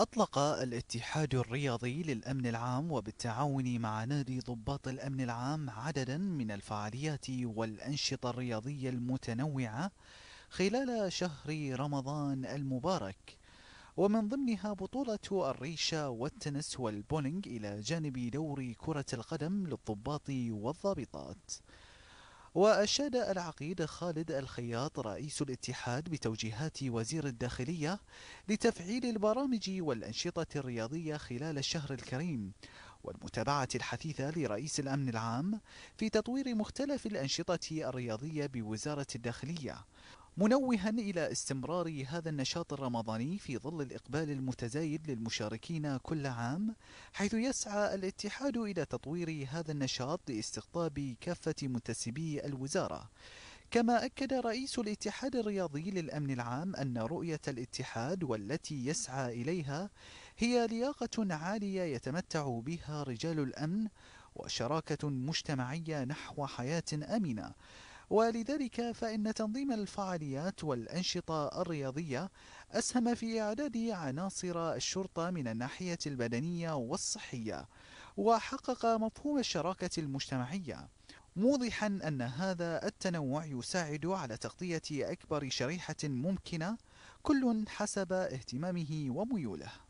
أطلق الاتحاد الرياضي للأمن العام وبالتعاون مع نادي ضباط الأمن العام عددا من الفعاليات والأنشطة الرياضية المتنوعة خلال شهر رمضان المبارك ومن ضمنها بطولة الريشة والتنس والبولينج إلى جانب دوري كرة القدم للضباط والضابطات وأشاد العقيد خالد الخياط رئيس الاتحاد بتوجيهات وزير الداخلية لتفعيل البرامج والأنشطة الرياضية خلال الشهر الكريم والمتابعة الحثيثة لرئيس الأمن العام في تطوير مختلف الأنشطة الرياضية بوزارة الداخلية منوها إلى استمرار هذا النشاط الرمضاني في ظل الإقبال المتزايد للمشاركين كل عام حيث يسعى الاتحاد إلى تطوير هذا النشاط لاستقطاب كافة منتسبي الوزارة كما أكد رئيس الاتحاد الرياضي للأمن العام أن رؤية الاتحاد والتي يسعى إليها هي لياقة عالية يتمتع بها رجال الأمن وشراكة مجتمعية نحو حياة آمنة ولذلك فإن تنظيم الفعاليات والأنشطة الرياضية أسهم في إعداد عناصر الشرطة من الناحية البدنية والصحية وحقق مفهوم الشراكة المجتمعية موضحا أن هذا التنوع يساعد على تغطية أكبر شريحة ممكنة كل حسب اهتمامه وميوله